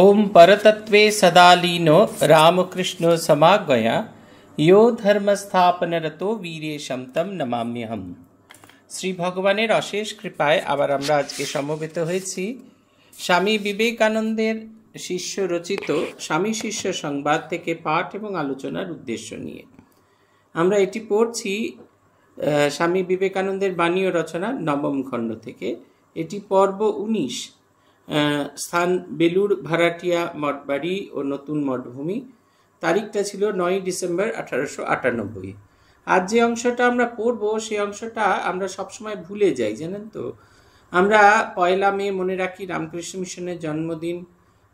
ओम परतत्वे सदा রামকৃষ্ণ সমাগয়া समागया यो ধর্মস্থাপনরত বীরে শমতম নমাম্যহম শ্রী ভগবানের অশেষ কৃপায় আবার আমরা আজকে সমবেত হয়েছি স্বামী বিবেকানন্দের শিষ্য রচিত স্বামী শিষ্য সংবাদ থেকে পাঠ এবং আলোচনার উদ্দেশ্য নিয়ে আমরা এটি পড়ছি স্বামী বিবেকানন্দের বাণী ও রচনা নবম খণ্ড থেকে এটি পর্ব উনিশ স্থান বেলুর ভাড়াটিয়া মঠবাড়ি ও নতুন মঠভূমি তারিখটা ছিল নয় ডিসেম্বর আঠারোশো আটানব্বই আর যে অংশটা আমরা পড়বো সেই অংশটা আমরা সবসময় ভুলে যাই জানেন তো আমরা পয়লা মে মনে রাখি রামকৃষ্ণ মিশনের জন্মদিন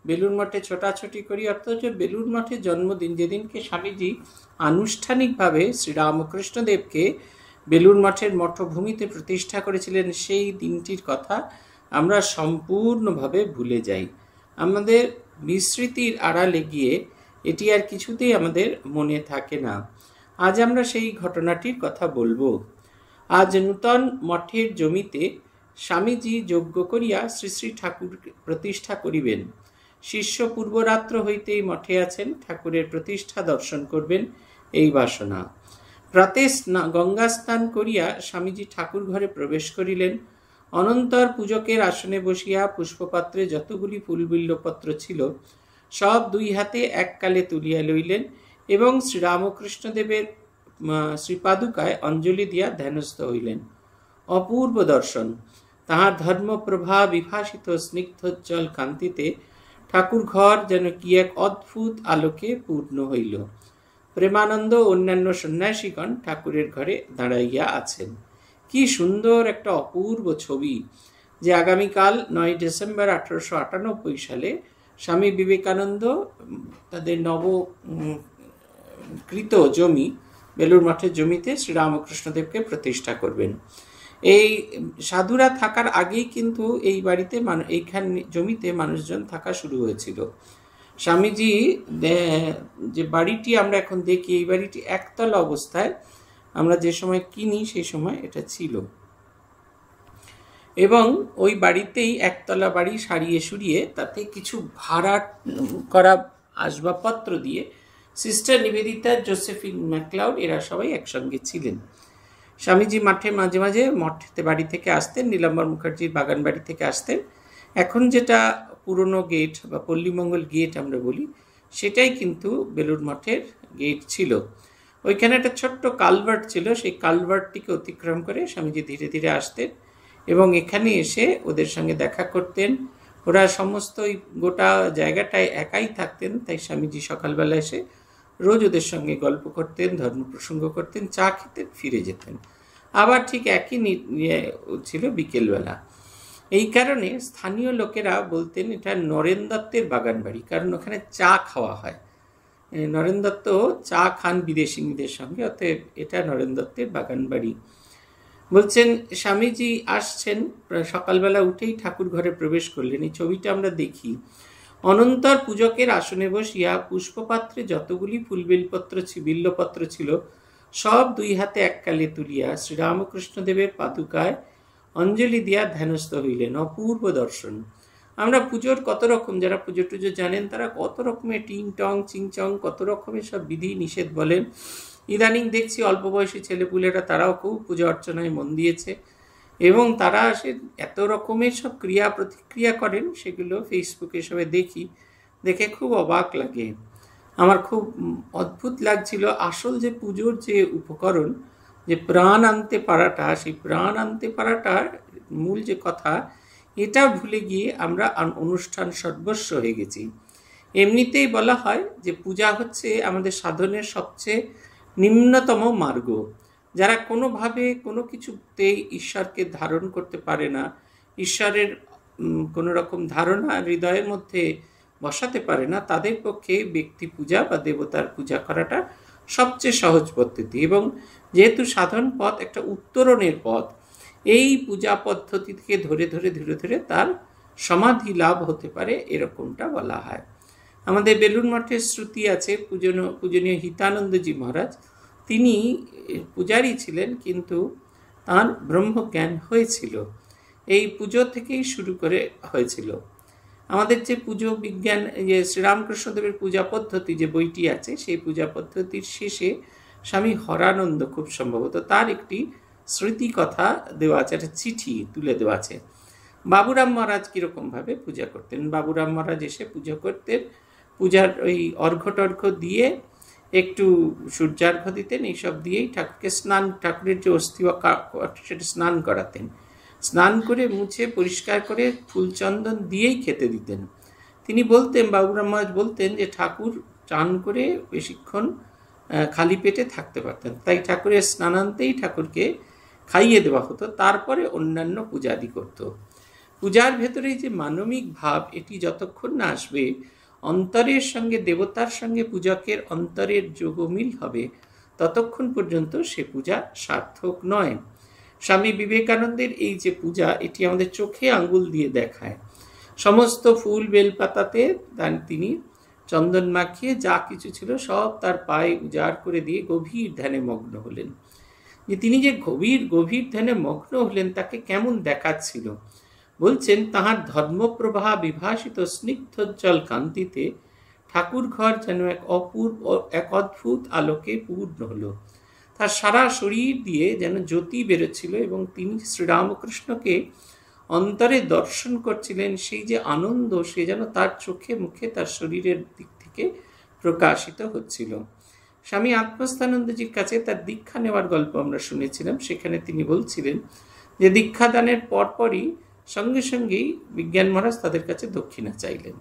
বেলুর মঠে ছোটাছুটি করি অর্থাৎ বেলুর মঠে জন্মদিন যেদিনকে স্বামীজি আনুষ্ঠানিকভাবে শ্রীরামকৃষ্ণদেবকে বেলুর মঠের মঠভূমিতে প্রতিষ্ঠা করেছিলেন সেই দিনটির কথা আমরা সম্পূর্ণভাবে ভুলে যাই আমাদের বিস্মৃতির আড়ালে গিয়ে এটি আর কিছুতেই আমাদের মনে থাকে না আজ আমরা সেই ঘটনাটির কথা বলবো আজ নূতন মঠের জমিতে স্বামীজি যজ্ঞ করিয়া শ্রী শ্রী ঠাকুর প্রতিষ্ঠা করিবেন শিষ্য পূর্বরাত্র হইতেই মঠে আছেন ঠাকুরের প্রতিষ্ঠা দর্শন করবেন এই বাসনা প্রাতে গঙ্গা স্নান করিয়া স্বামীজি ঠাকুর ঘরে প্রবেশ করিলেন অনন্তর পূজকের আসনে বসিয়া পুষ্পপাত্রে যতগুলি ফুলবিল্লপত্র ছিল সব দুই হাতে এককালে তুলিয়া লইলেন এবং শ্রীরামকৃষ্ণদেবের শ্রীপাদুকায় অঞ্জলি দিয়া ধ্যানস্থ হইলেন অপূর্ব দর্শন তাহার ধর্মপ্রভা বিভাসিত স্নিগ্ধোজ্জ্বল কান্তিতে ঠাকুর ঘর যেন কি এক অদ্ভুত আলোকে পূর্ণ হইল প্রেমানন্দ অন্যান্য সন্ন্যাসীগণ ঠাকুরের ঘরে দাঁড়াইয়া আছেন কি সুন্দর একটা অপূর্ব ছবি যে আগামীকাল নয় ডিসেম্বর আঠারোশো আটানব্বই সালে স্বামী বিবেকানন্দ তাদের নবকৃত জমি বেলুর মঠের জমিতে শ্রীরামকৃষ্ণদেবকে প্রতিষ্ঠা করবেন এই সাধুরা থাকার আগেই কিন্তু এই বাড়িতে এইখান জমিতে মানুষজন থাকা শুরু হয়েছিল স্বামীজি যে বাড়িটি আমরা এখন দেখি এই বাড়িটি একতলা অবস্থায় আমরা যে সময় কিনি সেই সময় এটা ছিল এবং ওই বাড়িতেই একতলা বাড়ি সারিয়ে সুরিয়ে তাতে কিছু ভাড়া করা আসবাবপত্র দিয়ে সিস্টার নিবেদিতা জোসেফিন ম্যাকলাউড এরা সবাই একসঙ্গে ছিলেন স্বামীজি মাঠে মাঝে মাঝে মঠতে বাড়ি থেকে আসতেন নীলাম্বর মুখার্জির বাগান বাড়ি থেকে আসতেন এখন যেটা পুরনো গেট বা পল্লীমঙ্গল গেট আমরা বলি সেটাই কিন্তু বেলুড় মঠের গেট ছিল ওইখানে একটা ছোট্ট কালভার্ট ছিল সেই কালভার্টটিকে অতিক্রম করে স্বামীজি ধীরে ধীরে আসতেন এবং এখানে এসে ওদের সঙ্গে দেখা করতেন ওরা সমস্ত ওই গোটা জায়গাটায় একাই থাকতেন তাই স্বামীজি সকালবেলা এসে রোজ ওদের সঙ্গে গল্প করতেন ধর্ম প্রসঙ্গ করতেন চা খেতেন ফিরে যেতেন আবার ঠিক একই ইয়ে ছিল বিকেলবেলা এই কারণে স্থানীয় লোকেরা বলতেন এটা নরেন দত্তের বাগান বাড়ি কারণ ওখানে চা খাওয়া হয় নরেন দত্ত চা খান বিদেশিনীদের সঙ্গে অতএব এটা নরেন দত্তের বাড়ি বলছেন স্বামীজি আসছেন সকালবেলা উঠেই ঠাকুর ঘরে প্রবেশ করলেন এই ছবিটা আমরা দেখি অনন্তর পূজকের আসনে বসিয়া পুষ্পপাত্রে যতগুলি ফুলবেলপত্র বিল্লপত্র ছিল সব দুই হাতে এককালে তুলিয়া শ্রীরামকৃষ্ণদেবের পাদুকায় অঞ্জলি দিয়া ধ্যানস্থ হইলেন অপূর্ব দর্শন আমরা পুজোর কত রকম যারা পুজো টুজো জানেন তারা কত রকমের টিং টং চিংচং কত রকমের সব বিধি নিষেধ বলেন ইদানিং দেখছি অল্প বয়সী ছেলেপুলেরা তারাও খুব পুজো অর্চনায় মন দিয়েছে এবং তারা সে এত রকমের সব ক্রিয়া প্রতিক্রিয়া করেন সেগুলো ফেসবুকে সবে দেখি দেখে খুব অবাক লাগে আমার খুব অদ্ভুত লাগছিল আসল যে পুজোর যে উপকরণ যে প্রাণ আনতে পারাটা সেই প্রাণ আনতে পারাটার মূল যে কথা এটা ভুলে গিয়ে আমরা অনুষ্ঠান সর্বস্ব হয়ে গেছি এমনিতেই বলা হয় যে পূজা হচ্ছে আমাদের সাধনের সবচেয়ে নিম্নতম মার্গ যারা কোনোভাবে কোনো কিছুতেই ঈশ্বরকে ধারণ করতে পারে না ঈশ্বরের কোনো রকম ধারণা হৃদয়ের মধ্যে বসাতে পারে না তাদের পক্ষে ব্যক্তি পূজা বা দেবতার পূজা করাটা সবচেয়ে সহজ পদ্ধতি এবং যেহেতু সাধন পথ একটা উত্তরণের পথ এই পূজা পদ্ধতি থেকে ধরে ধরে ধীরে ধীরে তার সমাধি লাভ হতে পারে এরকমটা বলা হয় আমাদের বেলুন মঠের শ্রুতি আছে পূজন পূজনীয় হিতানন্দজি মহারাজ তিনি পূজারী ছিলেন কিন্তু তাঁর ব্রহ্মজ্ঞান হয়েছিল এই পুজো থেকেই শুরু করে হয়েছিল আমাদের যে পুজো বিজ্ঞান যে শ্রীরামকৃষ্ণদেবের পূজা পদ্ধতি যে বইটি আছে সেই পূজা পদ্ধতির শেষে স্বামী হরানন্দ খুব সম্ভবত তার একটি স্মৃতিকথা দেওয়া আছে একটা চিঠি তুলে দেওয়া আছে বাবুরাম মহারাজ কীরকমভাবে পূজা করতেন বাবুরাম মহারাজ এসে পুজো করতেন পূজার ওই অর্ঘ্য টর্ঘ্য দিয়ে একটু সূর্যার্ঘ দিতেন এইসব দিয়েই ঠাকুরকে স্নান ঠাকুরের যে অস্থি সেটা স্নান করাতেন স্নান করে মুছে পরিষ্কার করে ফুলচন্দন দিয়েই খেতে দিতেন তিনি বলতেন বাবুরাম মহারাজ বলতেন যে ঠাকুর চান করে বেশিক্ষণ খালি পেটে থাকতে পারতেন তাই ঠাকুরের স্নানান্তেই ঠাকুরকে খাইয়ে দেওয়া হতো তারপরে অন্যান্য পূজাদি করত পূজার ভেতরে যে মানবিক ভাব এটি যতক্ষণ না আসবে অন্তরের সঙ্গে দেবতার সঙ্গে পূজকের অন্তরের যোগমিল হবে ততক্ষণ পর্যন্ত সে পূজা সার্থক নয় স্বামী বিবেকানন্দের এই যে পূজা এটি আমাদের চোখে আঙ্গুল দিয়ে দেখায় সমস্ত ফুল বেলপাতাতে তিনি চন্দন মাখিয়ে যা কিছু ছিল সব তার পায়ে উজাড় করে দিয়ে গভীর ধ্যানে মগ্ন হলেন যে তিনি যে গভীর গভীর ধ্যানে মগ্ন হলেন তাকে কেমন দেখাচ্ছিল বলছেন তাহার ধর্মপ্রবাহ বিভাসিত স্নিগ্ধোজ্জ্বল কান্তিতে ঠাকুর ঘর যেন এক অপূর্ব এক অদ্ভুত আলোকে পূর্ণ হলো তার সারা শরীর দিয়ে যেন জ্যোতি বেরোচ্ছিল এবং তিনি শ্রীরামকৃষ্ণকে অন্তরে দর্শন করছিলেন সেই যে আনন্দ সে যেন তার চোখে মুখে তার শরীরের দিক থেকে প্রকাশিত হচ্ছিল স্বামী আত্মস্থানন্দজির কাছে তার দীক্ষা নেওয়ার গল্প আমরা শুনেছিলাম সেখানে তিনি বলছিলেন যে দীক্ষাদানের পরপরই সঙ্গে সঙ্গেই বিজ্ঞান মহারাজ তাদের কাছে দক্ষিণা চাইলেন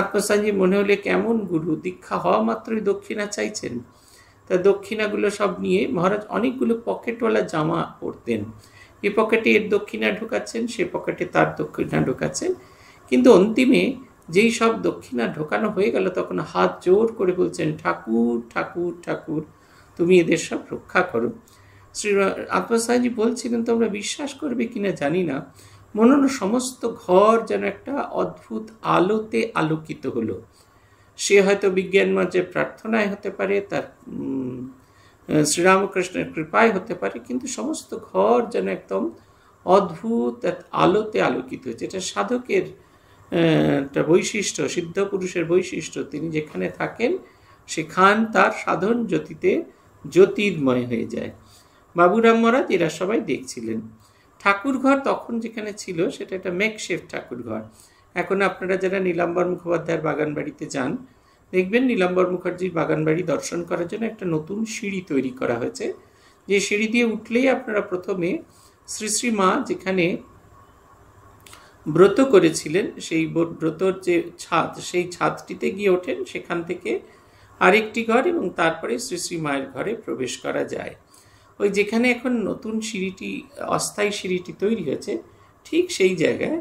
আত্মস্থানজি মনে হলে কেমন গুরু দীক্ষা হওয়া মাত্রই দক্ষিণা চাইছেন তা দক্ষিণাগুলো সব নিয়ে মহারাজ অনেকগুলো পকেটওয়ালা জামা পরতেন এ পকেটে এর দক্ষিণা ঢুকাচ্ছেন সে পকেটে তার দক্ষিণা ঢুকাচ্ছেন কিন্তু অন্তিমে যেই সব দক্ষিণা ঢোকানো হয়ে গেল তখন হাত জোর করে বলছেন ঠাকুর ঠাকুর ঠাকুর তুমি এদের সব রক্ষা করো শ্রী আত্মসাহী বলছিলেন তোমরা বিশ্বাস করবে কিনা জানি না মনে সমস্ত ঘর যেন একটা অদ্ভুত আলোতে আলোকিত হলো সে হয়তো বিজ্ঞান মঞ্চে প্রার্থনায় হতে পারে তার শ্রীরামকৃষ্ণের কৃপায় হতে পারে কিন্তু সমস্ত ঘর যেন একদম অদ্ভুত আলোতে আলোকিত হয়েছে এটা সাধকের একটা বৈশিষ্ট্য সিদ্ধ পুরুষের বৈশিষ্ট্য তিনি যেখানে থাকেন সেখান তার সাধন জ্যোতিতে জ্যোতির্ময় হয়ে যায় বাবুরাম মহারাজ এরা সবাই দেখছিলেন ঠাকুরঘর তখন যেখানে ছিল সেটা একটা মেকশেফ ঠাকুরঘর এখন আপনারা যারা নীলাম্বর মুখোপাধ্যায়ের বাগান বাড়িতে যান দেখবেন নীলাম্বর মুখার্জির বাগান বাড়ি দর্শন করার জন্য একটা নতুন সিঁড়ি তৈরি করা হয়েছে যে সিঁড়ি দিয়ে উঠলেই আপনারা প্রথমে শ্রী শ্রী মা যেখানে ব্রত করেছিলেন সেই ব্রতর যে ছাদ সেই ছাদটিতে গিয়ে ওঠেন সেখান থেকে আরেকটি ঘর এবং তারপরে শ্রী শ্রীমায়ের ঘরে প্রবেশ করা যায় ওই যেখানে এখন নতুন সিঁড়িটি অস্থায়ী সিঁড়িটি তৈরি হয়েছে ঠিক সেই জায়গায়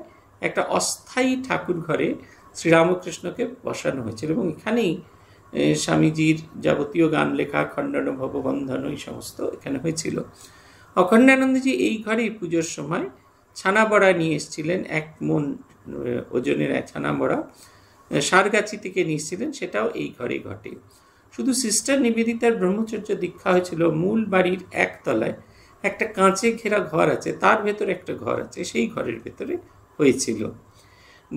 একটা অস্থায়ী ঠাকুর ঘরে শ্রীরামকৃষ্ণকে বসানো হয়েছিল এবং এখানেই স্বামীজির যাবতীয় গান লেখা খণ্ডন ভববন্ধন এই সমস্ত এখানে হয়েছিল অখণ্ডানন্দজি এই ঘরেই পুজোর সময় ছানাবড়া নিয়ে এসেছিলেন এক মন ওজনের ছানাবড়া সারগাছি থেকে নিয়েছিলেন সেটাও এই ঘরে ঘটে শুধু সিস্টার নিবেদিতার ব্রহ্মচর্য দীক্ষা হয়েছিল মূল বাড়ির একতলায় একটা কাঁচে ঘেরা ঘর আছে তার ভেতরে একটা ঘর আছে সেই ঘরের ভেতরে হয়েছিল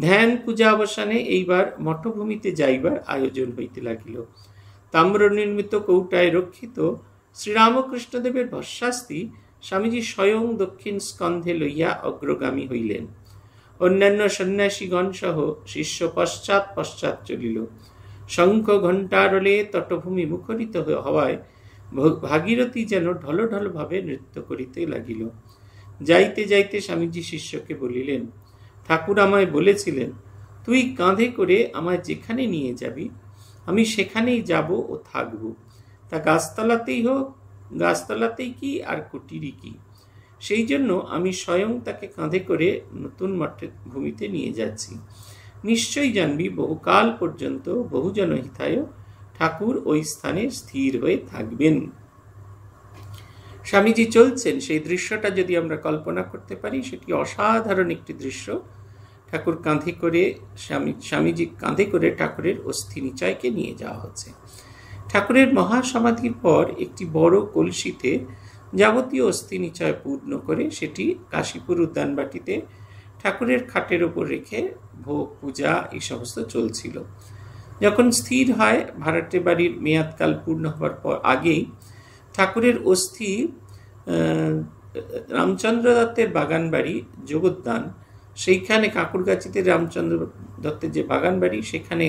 ধ্যান পূজা অবসানে এইবার মঠভূমিতে যাইবার আয়োজন হইতে লাগিল তাম্র নির্মিত কৌটায় রক্ষিত শ্রীরামকৃষ্ণদেবের ভস্যাস্তি স্বামীজি স্বয়ং দক্ষিণ স্কন্ধে লইয়া অগ্রগামী হইলেন অন্যান্য সন্ন্যাসীগণ সহ শিষ্য পশ্চাৎ পশ্চাৎ চলিল শঙ্খ ঘণ্টারলে তটভূমি মুখরিত হওয়ায় ভাগীরথী যেন ঢলঢলভাবে নৃত্য করিতে লাগিল যাইতে যাইতে স্বামীজি শিষ্যকে বলিলেন ঠাকুর আমায় বলেছিলেন তুই কাঁধে করে আমায় যেখানে নিয়ে যাবি আমি সেখানেই যাব ও থাকব তা গাছতলাতেই হোক গাছতলাতেই কি আর কুটিরই কি সেই জন্য আমি স্বয়ং তাকে কাঁধে করে নতুন মঠের ভূমিতে নিয়ে যাচ্ছি নিশ্চয়ই জানবি বহুকাল পর্যন্ত বহুজন হিতায় ঠাকুর ওই স্থানে স্থির হয়ে থাকবেন স্বামীজি চলছেন সেই দৃশ্যটা যদি আমরা কল্পনা করতে পারি সেটি অসাধারণ একটি দৃশ্য ঠাকুর কাঁধে করে স্বামী স্বামীজি কাঁধে করে ঠাকুরের অস্থি নিচয়কে নিয়ে যাওয়া হচ্ছে ঠাকুরের মহাসমাধির পর একটি বড় কলসিতে যাবতীয় অস্থি নিচয় পূর্ণ করে সেটি কাশীপুর উদ্যানবাটিতে ঠাকুরের খাটের ওপর রেখে ভোগ পূজা এই সমস্ত চলছিল যখন স্থির হয় ভাড়াটে বাড়ির মেয়াদকাল পূর্ণ হওয়ার পর আগেই ঠাকুরের অস্থি রামচন্দ্র দত্তের বাগান বাড়ি যোগদান সেইখানে কাকুরগাছিতে রামচন্দ্র দত্তের যে বাগান বাড়ি সেখানে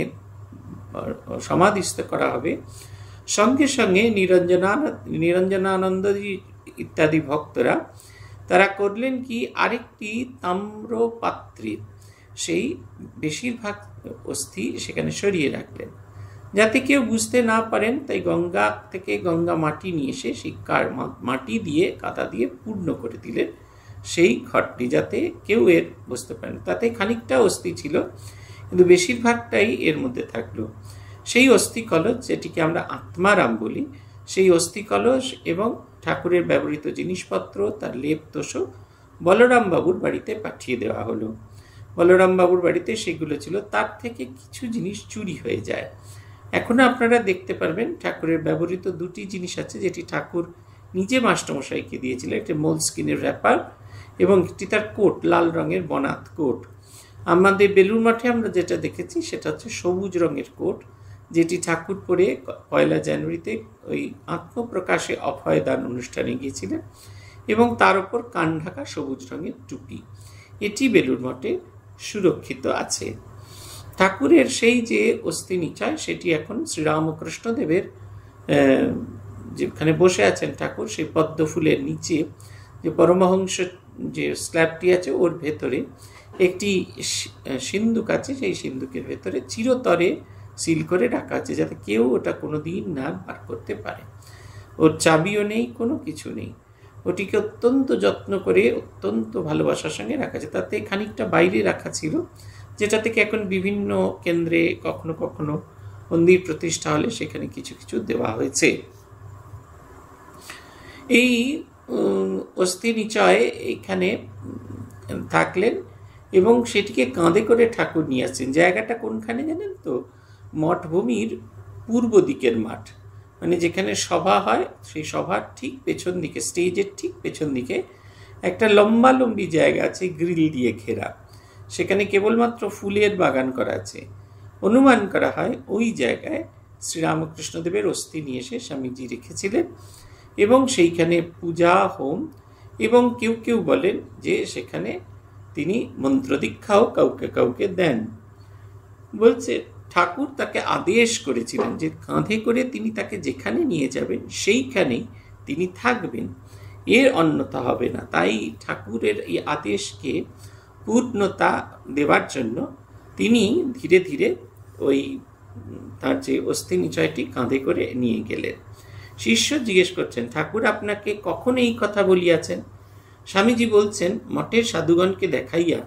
সমাধিস্থ করা হবে সঙ্গে সঙ্গে নিরঞ্জনা নিরঞ্জনানন্দজি ইত্যাদি ভক্তরা তারা করলেন কি আরেকটি তাম্র পাত্রে সেই বেশিরভাগ অস্থি সেখানে সরিয়ে রাখলেন যাতে কেউ বুঝতে না পারেন তাই গঙ্গা থেকে গঙ্গা মাটি নিয়ে এসে সেই কার মাটি দিয়ে কাদা দিয়ে পূর্ণ করে দিলেন সেই ঘরটি যাতে কেউ এর বুঝতে পারেন তাতে খানিকটা অস্থি ছিল কিন্তু বেশিরভাগটাই এর মধ্যে থাকলো সেই অস্থি কলস যেটিকে আমরা আত্মারাম বলি সেই অস্থি কলস এবং ঠাকুরের ব্যবহৃত জিনিসপত্র তার লেপ তোষক বলরামবাবুর বাড়িতে পাঠিয়ে দেওয়া হলো বলরামবাবুর বাড়িতে সেগুলো ছিল তার থেকে কিছু জিনিস চুরি হয়ে যায় এখনও আপনারা দেখতে পারবেন ঠাকুরের ব্যবহৃত দুটি জিনিস আছে যেটি ঠাকুর নিজে মাস্টমশাইকে দিয়েছিল একটি মোল স্কিনের র্যাপার এবং একটি তার কোট লাল রঙের বনাত কোট আমাদের বেলুর মাঠে আমরা যেটা দেখেছি সেটা হচ্ছে সবুজ রঙের কোট যেটি ঠাকুরপুরে পয়লা জানুয়ারিতে ওই আত্মপ্রকাশে অভয়দান অনুষ্ঠানে গিয়েছিলেন এবং তার ওপর কান ঢাকা সবুজ রঙের টুপি এটি বেলুর মঠে সুরক্ষিত আছে ঠাকুরের সেই যে অস্থি নিচয় সেটি এখন শ্রীরামকৃষ্ণদেবের যেখানে বসে আছেন ঠাকুর সেই পদ্ম ফুলের নিচে যে পরমহংস যে স্ল্যাবটি আছে ওর ভেতরে একটি সিন্ধুক আছে সেই সিন্ধুকের ভেতরে চিরতরে সিল করে রাখা আছে যাতে কেউ ওটা কোনো দিন না বার করতে পারে ওর চাবিও নেই কোনো কিছু নেই ওটিকে অত্যন্ত যত্ন করে অত্যন্ত ভালোবাসার সঙ্গে রাখা আছে তাতে খানিকটা বাইরে রাখা ছিল যেটা থেকে এখন বিভিন্ন কেন্দ্রে কখনো কখনো মন্দির প্রতিষ্ঠা হলে সেখানে কিছু কিছু দেওয়া হয়েছে এই অস্থি নিচয় এখানে থাকলেন এবং সেটিকে কাঁধে করে ঠাকুর নিয়ে আসছেন জায়গাটা কোনখানে জানেন তো মঠভূমির পূর্ব দিকের মাঠ মানে যেখানে সভা হয় সেই সভার ঠিক পেছন দিকে স্টেজের ঠিক পেছন দিকে একটা লম্বা লম্বি জায়গা আছে গ্রিল দিয়ে ঘেরা সেখানে কেবলমাত্র ফুলের বাগান করা আছে অনুমান করা হয় ওই জায়গায় শ্রীরামকৃষ্ণদেবের অস্থি নিয়ে এসে স্বামীজি রেখেছিলেন এবং সেইখানে পূজা হোম এবং কেউ কেউ বলেন যে সেখানে তিনি মন্ত্র দীক্ষাও কাউকে কাউকে দেন বলছে ঠাকুর তাকে আদেশ করেছিলেন যে কাঁধে করে তিনি তাকে যেখানে নিয়ে যাবেন সেইখানেই তিনি থাকবেন এর অন্যতা হবে না তাই ঠাকুরের এই আদেশকে পূর্ণতা দেওয়ার জন্য তিনি ধীরে ধীরে ওই তার যে অস্থি নিচয়টি কাঁধে করে নিয়ে গেলেন শিষ্য জিজ্ঞেস করছেন ঠাকুর আপনাকে কখন এই কথা বলিয়াছেন স্বামীজি বলছেন মঠের সাধুগণকে দেখাইয়া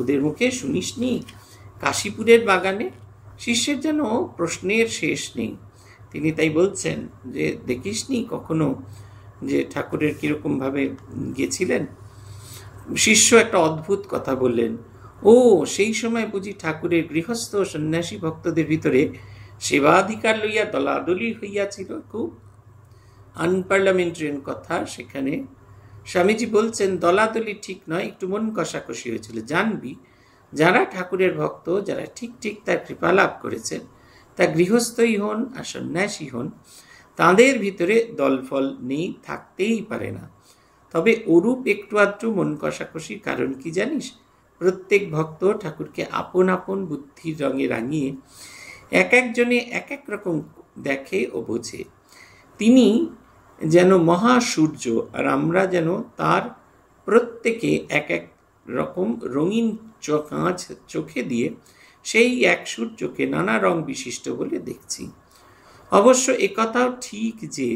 ওদের মুখে শুনিস নি কাশীপুরের বাগানে শিষ্যের যেন প্রশ্নের শেষ নেই তিনি তাই বলছেন যে দেখিস নি কখনো যে ঠাকুরের কীরকমভাবে গেছিলেন শিষ্য একটা অদ্ভুত কথা বললেন ও সেই সময় বুঝি ঠাকুরের গৃহস্থ সন্ন্যাসী ভক্তদের ভিতরে সেবাধিকার লইয়া দলাদলি হইয়াছিল খুব আনপার্লামেন্টারিয়ান কথা সেখানে স্বামীজি বলছেন দলাদলি ঠিক নয় একটু মন কষাকষি হয়েছিল জানবি যারা ঠাকুরের ভক্ত যারা ঠিক ঠিক তার কৃপা লাভ করেছেন তা গৃহস্থই হন আর সন্ন্যাসী হন তাঁদের ভিতরে দলফল নেই থাকতেই পারে না তবে ওরূপ একটু আধটু মন কষাকষির কারণ কি জানিস প্রত্যেক ভক্ত ঠাকুরকে আপন আপন বুদ্ধির রঙে রাঙিয়ে এক একজনে এক এক রকম দেখে ও বোঝে তিনি যেন মহাসূর্য আর আমরা যেন তার প্রত্যেকে এক এক রকম রঙিন কাঁচ চোখে দিয়ে সেই এক সূর্যকে নানা রং বিশিষ্ট বলে দেখছি অবশ্য একথাও ঠিক যে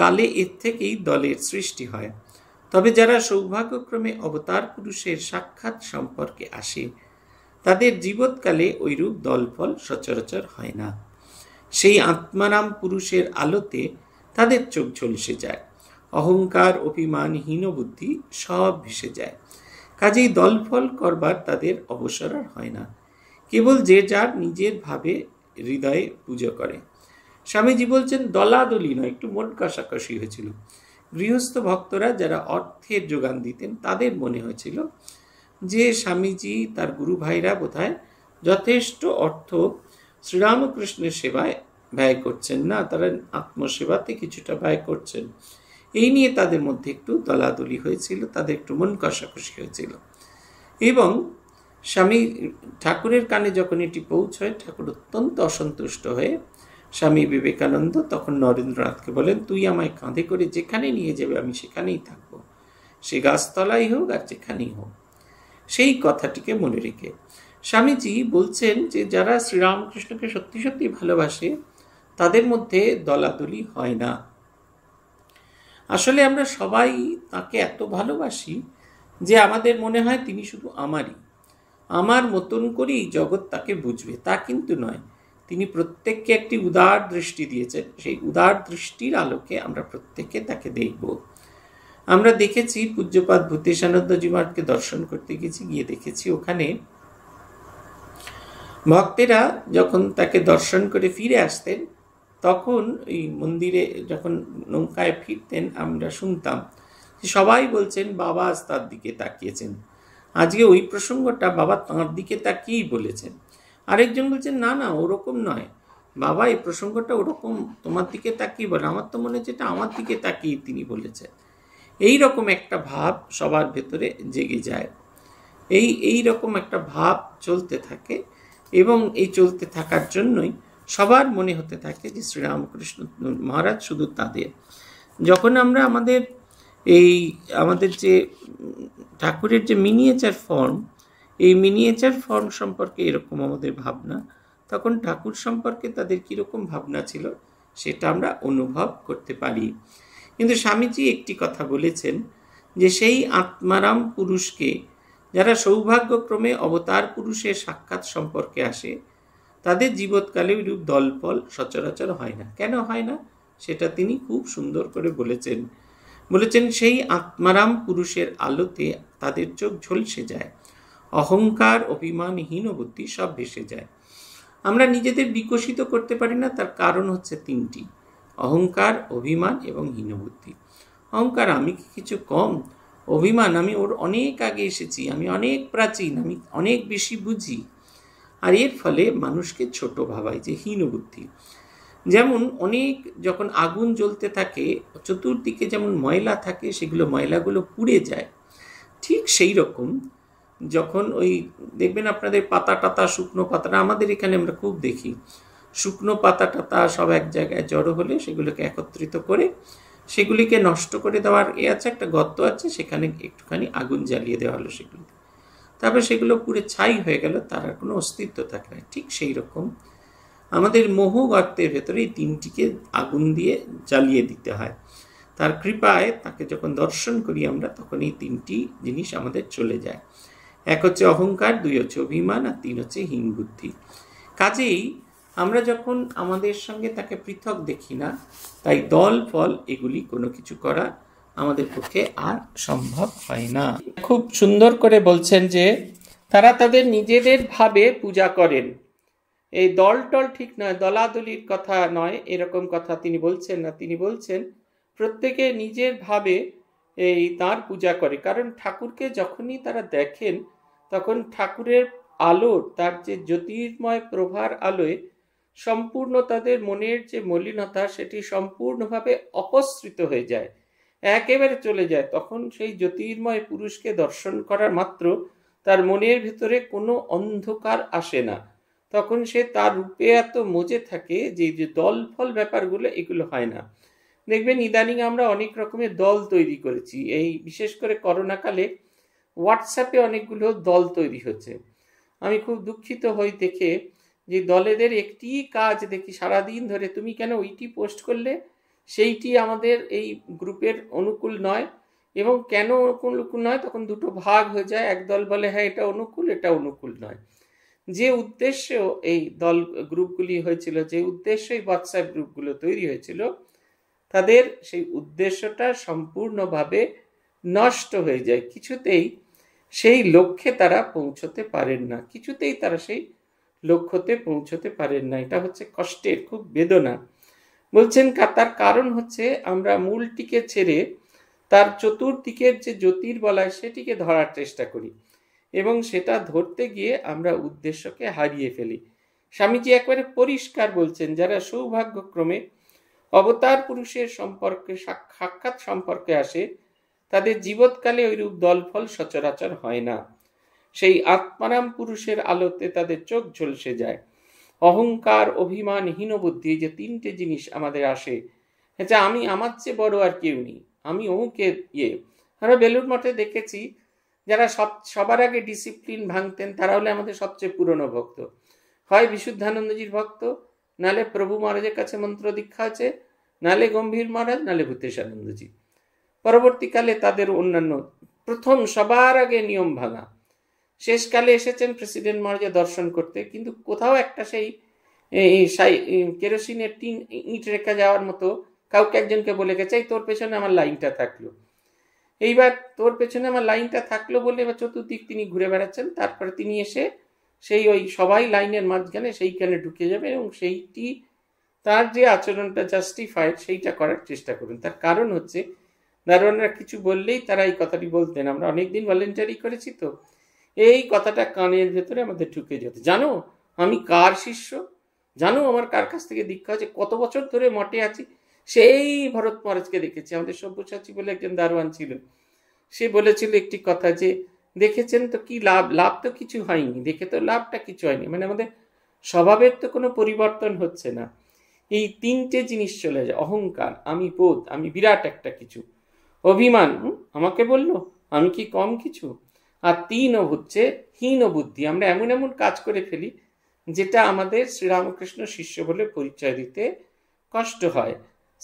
কালে এর থেকেই দলের সৃষ্টি হয় তবে যারা সৌভাগ্যক্রমে অবতার পুরুষের সাক্ষাৎ সম্পর্কে আসে তাদের জীবৎকালে ওইরূপ দলফল সচরাচর হয় না সেই আত্মারাম পুরুষের আলোতে তাদের চোখ ঝলসে যায় অহংকার অভিমান হীনবুদ্ধি সব ভেসে যায় কাজেই দলফল করবার তাদের অবসর আর হয় না কেবল যে যার নিজের ভাবে হৃদয়ে পুজো করে স্বামীজি বলছেন দলাদলি নয় একটু মন কষাকষি হয়েছিল গৃহস্থ ভক্তরা যারা অর্থের যোগান দিতেন তাদের মনে হয়েছিল যে স্বামীজি তার গুরু ভাইরা বোধ যথেষ্ট অর্থ শ্রীরামকৃষ্ণের সেবায় ব্যয় করছেন না তারা আত্মসেবাতে কিছুটা ব্যয় করছেন এই নিয়ে তাদের মধ্যে একটু দলাদলি হয়েছিল তাদের একটু মন কষাকষি হয়েছিল এবং স্বামী ঠাকুরের কানে যখন এটি পৌঁছয় ঠাকুর অত্যন্ত অসন্তুষ্ট হয়ে স্বামী বিবেকানন্দ তখন নরেন্দ্রনাথকে বলেন তুই আমায় কাঁধে করে যেখানে নিয়ে যাবে আমি সেখানেই থাকব সে গাছতলাই হোক আর যেখানেই হোক সেই কথাটিকে মনে রেখে স্বামীজি বলছেন যে যারা শ্রীরামকৃষ্ণকে সত্যি সত্যি ভালোবাসে তাদের মধ্যে দলাদলি হয় না আসলে আমরা সবাই তাকে এত ভালোবাসি যে আমাদের মনে হয় তিনি শুধু আমারই আমার মতন করেই জগৎ তাকে বুঝবে তা কিন্তু নয় তিনি প্রত্যেককে একটি উদার দৃষ্টি দিয়েছেন সেই উদার দৃষ্টির আলোকে আমরা প্রত্যেকে তাকে দেখব আমরা দেখেছি পূজ্যপাত ভূতেশানন্দজি মঠকে দর্শন করতে গেছি গিয়ে দেখেছি ওখানে ভক্তেরা যখন তাকে দর্শন করে ফিরে আসতেন তখন এই মন্দিরে যখন নৌকায় ফিরতেন আমরা শুনতাম সবাই বলছেন বাবা আজ তার দিকে তাকিয়েছেন আজকে ওই প্রসঙ্গটা বাবা তাঁর দিকে তাকিয়েই বলেছেন আরেকজন বলছেন না না ওরকম নয় বাবা এই প্রসঙ্গটা ওরকম তোমার দিকে তাকিয়ে বলে আমার তো মনে হচ্ছে এটা আমার দিকে তাকিয়ে তিনি বলেছেন এই রকম একটা ভাব সবার ভেতরে জেগে যায় এই এই রকম একটা ভাব চলতে থাকে এবং এই চলতে থাকার জন্যই সবার মনে হতে থাকে যে শ্রীরামকৃষ্ণ মহারাজ শুধু তাদের যখন আমরা আমাদের এই আমাদের যে ঠাকুরের যে মিনিয়েচার ফর্ম এই মিনিয়েচার ফর্ম সম্পর্কে এরকম আমাদের ভাবনা তখন ঠাকুর সম্পর্কে তাদের কীরকম ভাবনা ছিল সেটা আমরা অনুভব করতে পারি কিন্তু স্বামীজি একটি কথা বলেছেন যে সেই আত্মারাম পুরুষকে যারা সৌভাগ্যক্রমে অবতার পুরুষের সাক্ষাৎ সম্পর্কে আসে তাদের জীবৎকালে রূপ দলপল সচরাচর হয় না কেন হয় না সেটা তিনি খুব সুন্দর করে বলেছেন বলেছেন সেই আত্মারাম পুরুষের আলোতে তাদের চোখ ঝলসে যায় অহংকার অভিমান হীনবুদ্ধি সব ভেসে যায় আমরা নিজেদের বিকশিত করতে পারি না তার কারণ হচ্ছে তিনটি অহংকার অভিমান এবং হীনবুদ্ধি অহংকার আমি কি কিছু কম অভিমান আমি ওর অনেক আগে এসেছি আমি অনেক প্রাচীন আমি অনেক বেশি বুঝি আর এর ফলে মানুষকে ছোট ভাবায় যে হীনবুদ্ধি যেমন অনেক যখন আগুন জ্বলতে থাকে চতুর্দিকে যেমন ময়লা থাকে সেগুলো ময়লাগুলো পুড়ে যায় ঠিক সেই রকম যখন ওই দেখবেন আপনাদের পাতা টাতা শুকনো পাতাটা আমাদের এখানে আমরা খুব দেখি শুকনো পাতা টাতা সব এক জায়গায় জড়ো হলে সেগুলোকে একত্রিত করে সেগুলিকে নষ্ট করে দেওয়ার এ আছে একটা গর্ত আছে সেখানে একটুখানি আগুন জ্বালিয়ে দেওয়া হলো সেগুলিকে তারপর সেগুলো পুরে ছাই হয়ে গেল তার আর কোনো অস্তিত্ব থাকে না ঠিক সেই রকম আমাদের মোহ গর্তের ভেতরে এই তিনটিকে আগুন দিয়ে জ্বালিয়ে দিতে হয় তার কৃপায় তাকে যখন দর্শন করি আমরা তখন এই তিনটি জিনিস আমাদের চলে যায় এক হচ্ছে অহংকার দুই হচ্ছে অভিমান আর তিন হচ্ছে বুদ্ধি কাজেই আমরা যখন আমাদের সঙ্গে তাকে পৃথক দেখি না তাই দল ফল এগুলি কোনো কিছু করা আমাদের পক্ষে আর সম্ভব হয় না খুব সুন্দর করে বলছেন যে তারা তাদের নিজেদের ভাবে পূজা করেন এই দল টল ঠিক নয় দলাদলির কথা নয় এরকম কথা তিনি বলছেন না তিনি বলছেন প্রত্যেকে নিজের ভাবে এই তার পূজা করে কারণ ঠাকুরকে যখনই তারা দেখেন তখন ঠাকুরের আলোর তার যে জ্যোতির্ময় প্রভার আলোয় সম্পূর্ণ তাদের মনের যে মলিনতা সেটি সম্পূর্ণভাবে অপসৃত হয়ে যায় একেবারে চলে যায় তখন সেই জ্যোতির্ময় পুরুষকে দর্শন করার মাত্র তার মনের ভিতরে কোনো অন্ধকার আসে না তখন সে তার রূপে এত মজে থাকে যে যে দলফল ব্যাপারগুলো এগুলো হয় না দেখবেন ইদানিং আমরা অনেক রকমের দল তৈরি করেছি এই বিশেষ করে করোনাকালে হোয়াটসঅ্যাপে অনেকগুলো দল তৈরি হচ্ছে আমি খুব দুঃখিত হই দেখে যে দলেদের একটি কাজ দেখি সারাদিন ধরে তুমি কেন ওইটি পোস্ট করলে সেইটি আমাদের এই গ্রুপের অনুকূল নয় এবং কেন অনুকূল নয় তখন দুটো ভাগ হয়ে যায় একদল বলে হ্যাঁ এটা অনুকূল এটা অনুকূল নয় যে উদ্দেশ্য এই দল গ্রুপগুলি হয়েছিল যে উদ্দেশ্যে এই হোয়াটসঅ্যাপ গ্রুপগুলো তৈরি হয়েছিল তাদের সেই উদ্দেশ্যটা সম্পূর্ণভাবে নষ্ট হয়ে যায় কিছুতেই সেই লক্ষ্যে তারা পৌঁছতে পারেন না কিছুতেই তারা সেই লক্ষ্যতে পৌঁছতে পারেন না এটা হচ্ছে কষ্টের খুব বেদনা বলছেন তার কারণ হচ্ছে আমরা মূলটিকে ছেড়ে তার চতুর্দিকের যে জ্যোতির্বলয় সেটিকে ধরার চেষ্টা করি এবং সেটা ধরতে গিয়ে আমরা উদ্দেশ্যকে হারিয়ে ফেলি স্বামীজি একবারে পরিষ্কার বলছেন যারা সৌভাগ্যক্রমে অবতার পুরুষের সম্পর্কে সাক্ষাৎ সম্পর্কে আসে তাদের জীবৎকালে ওইরূপ দলফল সচরাচর হয় না সেই আত্মারাম পুরুষের আলোতে তাদের চোখ ঝলসে যায় অহংকার অভিমান বুদ্ধি যে তিনটে জিনিস আমাদের আসে আচ্ছা আমি আমার চেয়ে বড় আর কেউ নেই আমি ওকে ইয়ে আমরা বেলুর মঠে দেখেছি যারা সব সবার আগে ডিসিপ্লিন ভাঙতেন তারা হলে আমাদের সবচেয়ে পুরনো ভক্ত হয় বিশুদ্ধানন্দজির ভক্ত নালে প্রভু মহারাজের কাছে মন্ত্র দীক্ষা আছে নালে গম্ভীর মহারাজ নালে ভূতেশানন্দজি পরবর্তীকালে তাদের অন্যান্য প্রথম সবার আগে নিয়ম ভাঙা শেষকালে এসেছেন প্রেসিডেন্ট মহারাজা দর্শন করতে কিন্তু কোথাও একটা সেই কেরোসিনের টিন ইট রেখা যাওয়ার মতো কাউকে একজনকে বলে গেছে তোর পেছনে আমার লাইনটা থাকলো এইবার তোর পেছনে আমার লাইনটা থাকলো বলে এবার চতুর্দিক তিনি ঘুরে বেড়াচ্ছেন তারপরে তিনি এসে সেই ওই সবাই লাইনের মাঝখানে সেইখানে ঢুকে যাবে এবং সেইটি তার যে আচরণটা জাস্টিফাইড সেইটা করার চেষ্টা করুন তার কারণ হচ্ছে দারোয়ানরা কিছু বললেই তারা এই কথাটি বলতেন আমরা অনেকদিন ভলেন্টারি করেছি তো এই কথাটা কানের ভেতরে আমাদের ঢুকে যেত জানো আমি কার শিষ্য জানো আমার কার কাছ থেকে দীক্ষা আছে কত বছর ধরে মঠে আছি সেই ভরত মহারাজকে দেখেছি আমাদের সব্যসাচী বলে একজন দারোয়ান ছিল সে বলেছিল একটি কথা যে দেখেছেন তো কি লাভ লাভ তো কিছু হয়নি দেখে তো লাভটা কিছু হয়নি মানে আমাদের স্বভাবের তো কোনো পরিবর্তন হচ্ছে না এই তিনটে জিনিস চলে যায় অহংকার আমি বোধ আমি বিরাট একটা কিছু অভিমান আমাকে বললো আমি কি কম কিছু আর তিন হচ্ছে হীন বুদ্ধি আমরা এমন এমন কাজ করে ফেলি যেটা আমাদের শ্রীরামকৃষ্ণ শিষ্য বলে পরিচয় দিতে কষ্ট হয়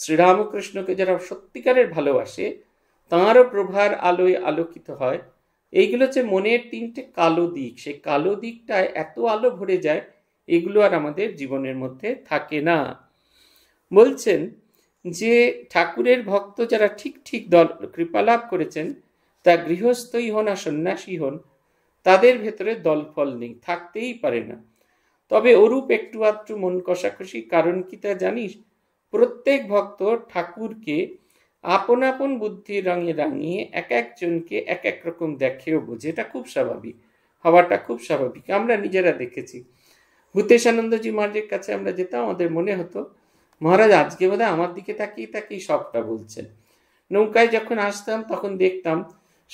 শ্রীরামকৃষ্ণকে যারা সত্যিকারের ভালোবাসে তাঁরও প্রভার আলোয় আলোকিত হয় এইগুলো হচ্ছে মনের তিনটে কালো দিক সেই কালো দিকটায় এত আলো ভরে যায় এগুলো আর আমাদের জীবনের মধ্যে থাকে না বলছেন যে ঠাকুরের ভক্ত যারা ঠিক ঠিক দল কৃপা লাভ করেছেন তা গৃহস্থই হন আর সন্ন্যাসী হন তাদের ভেতরে দলফল নেই থাকতেই পারে না তবে ওরূপ একটু আধটু মন কষাকষি কারণ কি তা জানিস প্রত্যেক ভক্ত ঠাকুরকে আপন আপন বুদ্ধির রঙে রাঙিয়ে এক একজনকে এক এক রকম দেখেও বোঝে এটা খুব স্বাভাবিক হওয়াটা খুব স্বাভাবিক আমরা নিজেরা দেখেছি ভূতেশানন্দজি মহারাজের কাছে আমরা যেতাম আমাদের মনে হতো মহারাজ আজকে বোধহয় আমার দিকে তাকিয়ে তাকিয়ে সবটা বলছেন নৌকায় যখন আসতাম তখন দেখতাম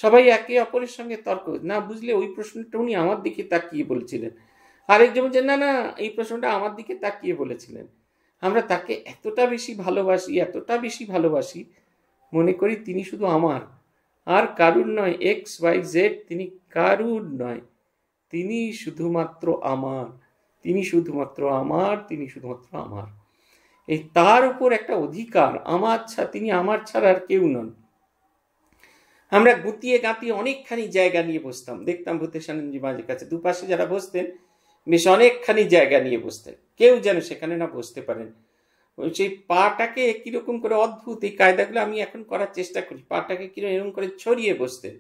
সবাই একে অপরের সঙ্গে তর্ক না বুঝলে ওই প্রশ্নটা উনি আমার দিকে তাকিয়ে বলেছিলেন আরেকজন বলছেন না না এই প্রশ্নটা আমার দিকে তাকিয়ে বলেছিলেন আমরা তাকে এতটা বেশি ভালোবাসি এতটা বেশি ভালোবাসি মনে করি তিনি শুধু আমার আর কারুর নয় এক্স ওয়াই জেড তিনি কারুর নয় তিনি শুধুমাত্র আমার তিনি শুধুমাত্র আমার তিনি শুধুমাত্র আমার এই তার উপর একটা অধিকার আমার ছা তিনি আমার ছাড়া আর কেউ নন আমরা গুতিয়ে গাঁতিয়ে অনেকখানি জায়গা নিয়ে বসতাম দেখতাম ভূতেশানন্দজি মাঝের কাছে দুপাশে যারা বসতেন বেশ অনেকখানি জায়গা নিয়ে বসতেন কেউ যেন সেখানে না বসতে পারেন সেই পাটাকে কীরকম করে অদ্ভুত এই কায়দাগুলো আমি এখন করার চেষ্টা করি পাটাকে কিরকম এরকম করে ছড়িয়ে বসতেন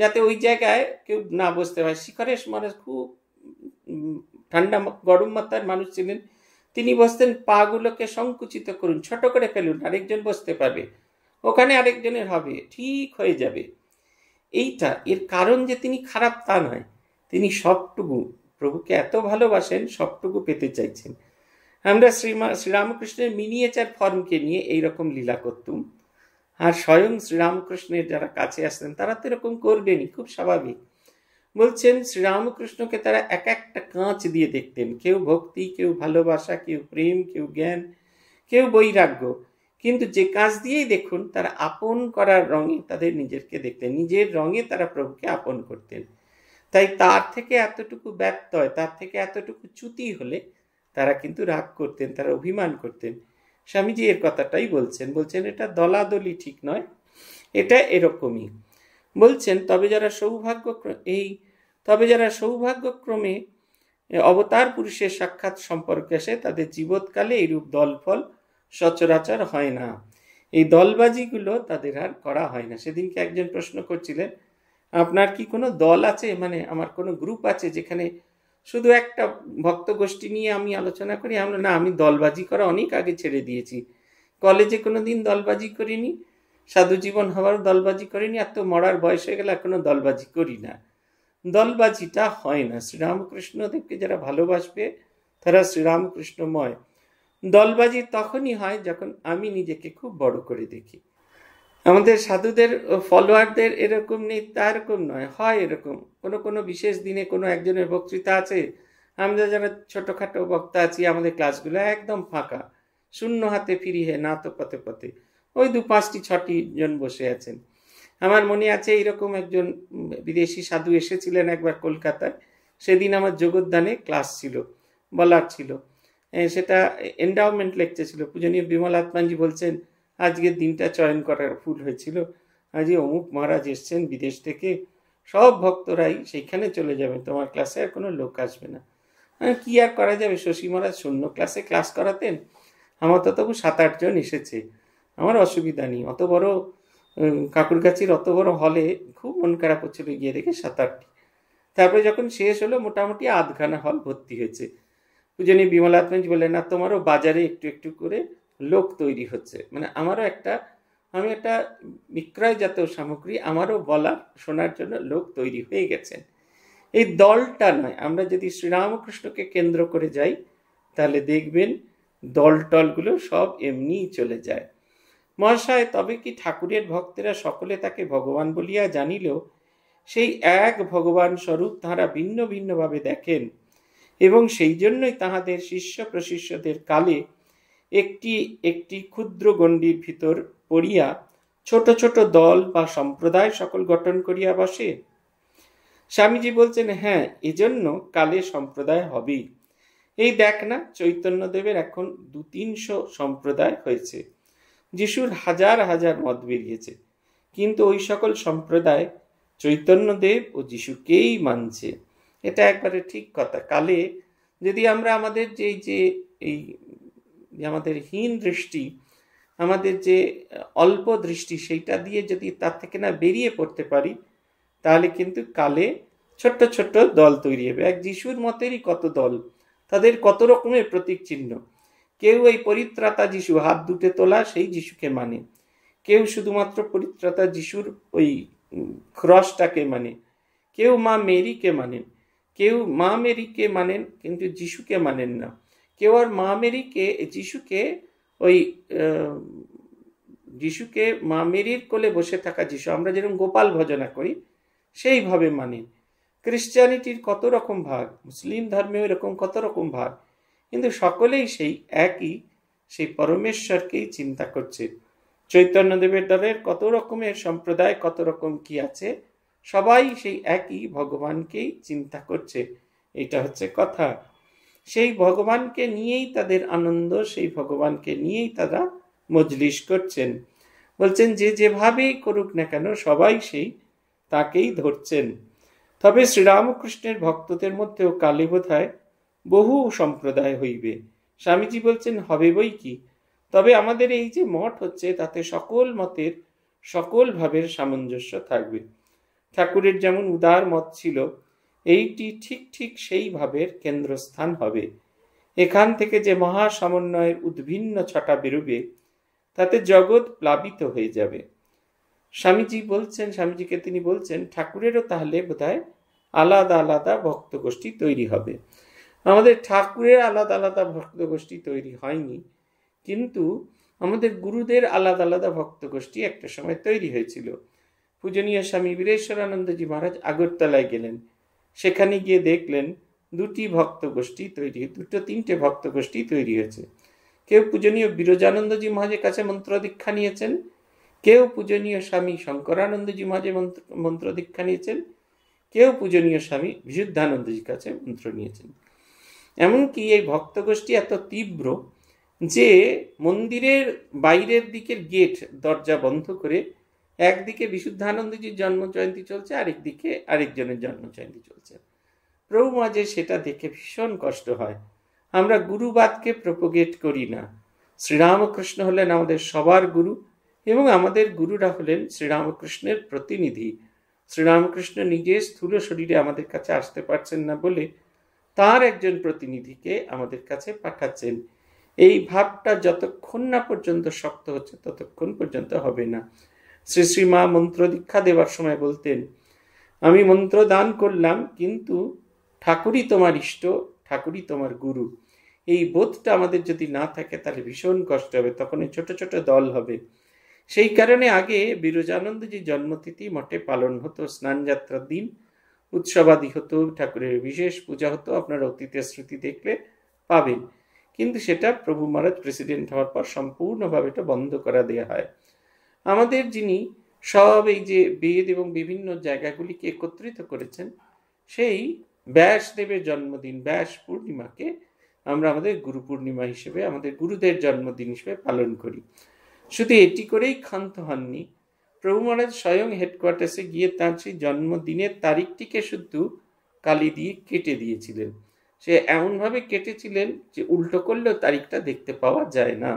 যাতে ওই জায়গায় কেউ না বসতে পারে শিখরেশ মানুষ খুব ঠান্ডা গরম মাত্রার মানুষ ছিলেন তিনি বসতেন পাগুলোকে সংকুচিত করুন ছোট করে ফেলুন আরেকজন বসতে পারবে ওখানে আরেকজনের হবে ঠিক হয়ে যাবে এইটা এর কারণ যে তিনি খারাপ তা নয় তিনি সবটুকু প্রভুকে এত ভালোবাসেন সবটুকু পেতে চাইছেন আমরা শ্রীমা শ্রীরামকৃষ্ণের মিনিয়েচার ফর্মকে নিয়ে এইরকম লীলা করতুম আর স্বয়ং শ্রীরামকৃষ্ণের যারা কাছে আসতেন তারা তো এরকম করবেনই খুব স্বাভাবিক বলছেন শ্রীরামকৃষ্ণকে তারা এক একটা কাঁচ দিয়ে দেখতেন কেউ ভক্তি কেউ ভালোবাসা কেউ প্রেম কেউ জ্ঞান কেউ বৈরাগ্য কিন্তু যে কাজ দিয়েই দেখুন তারা আপন করার রঙে তাদের নিজেরকে দেখতেন নিজের রঙে তারা প্রভুকে আপন করতেন তাই তার থেকে এতটুকু ব্যত্যয় তার থেকে এতটুকু চ্যুতি হলে তারা কিন্তু রাগ করতেন তারা অভিমান করতেন স্বামীজি এর কথাটাই বলছেন বলছেন এটা দলাদলি ঠিক নয় এটা এরকমই বলছেন তবে যারা সৌভাগ্য এই তবে যারা সৌভাগ্যক্রমে অবতার পুরুষের সাক্ষাৎ সম্পর্কে আসে তাদের জীবৎকালে এইরূপ দলফল সচরাচর হয় না এই দলবাজিগুলো তাদের আর করা হয় না সেদিনকে একজন প্রশ্ন করছিলেন আপনার কি কোনো দল আছে মানে আমার কোনো গ্রুপ আছে যেখানে শুধু একটা ভক্ত গোষ্ঠী নিয়ে আমি আলোচনা করি আমরা না আমি দলবাজি করা অনেক আগে ছেড়ে দিয়েছি কলেজে কোনো দিন দলবাজি করিনি সাধু জীবন হওয়ার দলবাজি করিনি আর তো মরার বয়স হয়ে গেলে কোনো দলবাজি করি না দলবাজিটা হয় না শ্রীরামকৃষ্ণদেবকে যারা ভালোবাসবে তারা শ্রীরামকৃষ্ণময় দলবাজি তখনই হয় যখন আমি নিজেকে খুব বড় করে দেখি আমাদের সাধুদের ফলোয়ারদের এরকম নেই তা এরকম নয় হয় এরকম কোনো কোনো বিশেষ দিনে কোনো একজনের বক্তৃতা আছে আমরা যারা ছোটোখাটো বক্তা আছি আমাদের ক্লাসগুলো একদম ফাঁকা শূন্য হাতে ফিরি হে না তো পথে পথে ওই দু পাঁচটি ছটি জন বসে আছেন আমার মনে আছে এইরকম একজন বিদেশি সাধু এসেছিলেন একবার কলকাতায় সেদিন আমার যোগদানে ক্লাস ছিল বলার ছিল সেটা এন্ডাওমেন্ট লেকচার ছিল পূজনীয় বিমল আত্মানজি বলছেন আজকের দিনটা চয়ন করার ফুল হয়েছিল আজ অমুক মহারাজ এসছেন বিদেশ থেকে সব ভক্তরাই সেইখানে চলে যাবেন তোমার ক্লাসে আর কোনো লোক আসবে না হ্যাঁ, কি আর করা যাবে শশী মহারাজ শূন্য ক্লাসে ক্লাস করাতেন আমার তো তবু সাত আটজন এসেছে আমার অসুবিধা নেই অত বড় কাকুরগাছির অত বড় হলে খুব মন খারাপ হচ্ছিল গিয়ে দেখে সাত আটটি তারপরে যখন শেষ হলো মোটামুটি আধখানা হল ভর্তি হয়েছে বিমলা বিমলাতমেজ বললেন না তোমারও বাজারে একটু একটু করে লোক তৈরি হচ্ছে মানে আমারও একটা আমি একটা জাতীয় সামগ্রী আমারও বলা শোনার জন্য লোক তৈরি হয়ে গেছেন এই দলটা নয় আমরা যদি শ্রীরামকৃষ্ণকে কেন্দ্র করে যাই তাহলে দেখবেন দল টলগুলো সব এমনিই চলে যায় মহাশয় তবে কি ঠাকুরের ভক্তেরা সকলে তাকে ভগবান বলিয়া জানিলেও সেই এক ভগবান স্বরূপ তাঁরা ভিন্ন ভিন্নভাবে দেখেন এবং সেই জন্যই তাহাদের শিষ্য প্রশিষ্যদের কালে একটি একটি ক্ষুদ্র গণ্ডির ভিতর পড়িয়া ছোট ছোট দল বা সম্প্রদায় সকল গঠন করিয়া বসে স্বামীজি বলছেন হ্যাঁ এজন্য কালে সম্প্রদায় হবেই এই দেখ না চৈতন্যদেবের এখন দু তিনশো সম্প্রদায় হয়েছে যিশুর হাজার হাজার মত বেরিয়েছে কিন্তু ওই সকল সম্প্রদায় চৈতন্যদেব ও যিশুকেই মানছে এটা একবারে ঠিক কথা কালে যদি আমরা আমাদের যে যে এই আমাদের হীন দৃষ্টি আমাদের যে অল্প দৃষ্টি সেইটা দিয়ে যদি তার থেকে না বেরিয়ে পড়তে পারি তাহলে কিন্তু কালে ছোট্ট ছোট্ট দল তৈরি হবে এক যিশুর মতেরই কত দল তাদের কত রকমের প্রতীক চিহ্ন কেউ এই পরিত্রাতা যিশু হাত দুটে তোলা সেই যিশুকে মানে কেউ শুধুমাত্র পরিত্রাতা যিশুর ওই ক্রসটাকে মানে কেউ মা মেরিকে মানেন কেউ মা মেরিকে মানেন কিন্তু যিশুকে মানেন না কেউ আর মা মেরিকে যিশুকে ওই যিশুকে মা মেরির কোলে বসে থাকা যিশু আমরা যেরকম গোপাল ভজনা করি সেইভাবে মানি ক্রিশ্চিয়ানিটির কত রকম ভাগ মুসলিম ধর্মেও এরকম কত রকম ভাগ কিন্তু সকলেই সেই একই সেই পরমেশ্বরকেই চিন্তা করছে চৈতন্যদেবের দলের কত রকমের সম্প্রদায় কত রকম কি আছে সবাই সেই একই ভগবানকেই চিন্তা করছে এটা হচ্ছে কথা সেই ভগবানকে নিয়েই তাদের আনন্দ সেই ভগবানকে নিয়েই তারা মজলিস করছেন বলছেন যে যেভাবেই করুক না কেন সবাই সেই তাকেই ধরছেন তবে শ্রীরামকৃষ্ণের ভক্তদের মধ্যেও কালী বোধহয় বহু সম্প্রদায় হইবে স্বামীজি বলছেন হবে বই কি তবে আমাদের এই যে মঠ হচ্ছে তাতে সকল মতের সকল ভাবের সামঞ্জস্য থাকবে ঠাকুরের যেমন উদার মত ছিল এইটি ঠিক ঠিক সেই ভাবের কেন্দ্রস্থান হবে এখান থেকে যে মহা সমন্বয়ের উদ্ভিন্ন ছটা বেরোবে তাতে জগৎ প্লাবিত হয়ে যাবে স্বামীজি বলছেন স্বামীজিকে তিনি বলছেন ঠাকুরেরও তাহলে বোধহয় আলাদা আলাদা ভক্ত গোষ্ঠী তৈরি হবে আমাদের ঠাকুরের আলাদা আলাদা ভক্ত গোষ্ঠী তৈরি হয়নি কিন্তু আমাদের গুরুদের আলাদা আলাদা ভক্ত গোষ্ঠী একটা সময় তৈরি হয়েছিল পূজনীয় স্বামী বীরেশ্বরানন্দজি মহারাজ আগরতলায় গেলেন সেখানে গিয়ে দেখলেন দুটি ভক্ত গোষ্ঠী তৈরি দুটো তিনটে ভক্ত গোষ্ঠী তৈরি হয়েছে কেউ পূজনীয় বিরোজানন্দজি মহাজের কাছে মন্ত্র দীক্ষা নিয়েছেন কেউ পূজনীয় স্বামী শঙ্করানন্দজি মহাজে মন্ত্র মন্ত্র দীক্ষা নিয়েছেন কেউ পূজনীয় স্বামী বিশুদ্ধানন্দজির কাছে মন্ত্র নিয়েছেন এমনকি এই ভক্ত গোষ্ঠী এত তীব্র যে মন্দিরের বাইরের দিকের গেট দরজা বন্ধ করে একদিকে বিশুদ্ধানন্দজির জন্ম জয়ন্তী চলছে দিকে আরেকজনের জন্ম জয়ন্তী চলছে প্রভু মাঝে সেটা দেখে ভীষণ কষ্ট হয় আমরা গুরুবাদকে প্রপোগেট করি না শ্রীরামকৃষ্ণ হলেন আমাদের সবার গুরু এবং আমাদের গুরুরা হলেন শ্রীরামকৃষ্ণের প্রতিনিধি শ্রীরামকৃষ্ণ নিজে স্থূল শরীরে আমাদের কাছে আসতে পারছেন না বলে তার একজন প্রতিনিধিকে আমাদের কাছে পাঠাচ্ছেন এই ভাবটা যতক্ষণ না পর্যন্ত শক্ত হচ্ছে ততক্ষণ পর্যন্ত হবে না শ্রী শ্রীমা মন্ত্র দীক্ষা দেওয়ার সময় বলতেন আমি মন্ত্র দান করলাম কিন্তু ঠাকুরই তোমার ইষ্ট ঠাকুরই তোমার গুরু এই বোধটা আমাদের যদি না থাকে তাহলে ভীষণ কষ্ট হবে তখন ছোট ছোট দল হবে সেই কারণে আগে যে জন্মতিথি মঠে পালন হতো স্নানযাত্রার দিন উৎসবাদি হতো ঠাকুরের বিশেষ পূজা হতো আপনারা অতীতের শ্রুতি দেখলে পাবেন কিন্তু সেটা প্রভু মহারাজ প্রেসিডেন্ট হওয়ার পর সম্পূর্ণভাবে এটা বন্ধ করা দেওয়া হয় আমাদের যিনি সব এই যে বেদ এবং বিভিন্ন জায়গাগুলিকে একত্রিত করেছেন সেই ব্যাসদেবের জন্মদিন ব্যাস পূর্ণিমাকে আমরা আমাদের গুরু পূর্ণিমা হিসেবে আমাদের গুরুদের জন্মদিন হিসেবে পালন করি শুধু এটি করেই ক্ষান্ত হননি প্রভু মহারাজ স্বয়ং হেডকোয়ার্টার্সে গিয়ে তার সেই জন্মদিনের তারিখটিকে শুধু কালি দিয়ে কেটে দিয়েছিলেন সে এমনভাবে কেটেছিলেন যে উল্টো করলেও তারিখটা দেখতে পাওয়া যায় না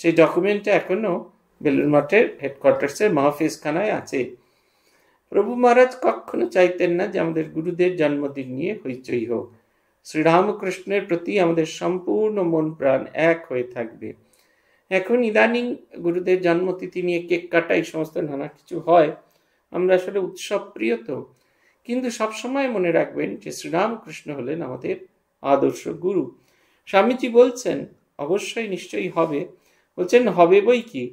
সেই ডকুমেন্টটা এখনও বেলুন মঠের হেডকোয়ার্টার্সের খানায় আছে প্রভু মহারাজ কখনো চাইতেন না যে আমাদের গুরুদের জন্মদিন নিয়ে হইচই হোক শ্রীরামকৃষ্ণের প্রতি আমাদের সম্পূর্ণ মন প্রাণ এক হয়ে থাকবে এখন ইদানিং গুরুদের জন্মতিথি নিয়ে কেক কাটাই সমস্ত নানা কিছু হয় আমরা আসলে উৎসব প্রিয় তো কিন্তু সবসময় মনে রাখবেন যে শ্রীরামকৃষ্ণ হলেন আমাদের আদর্শ গুরু স্বামীজি বলছেন অবশ্যই নিশ্চয়ই হবে বলছেন হবে বই কি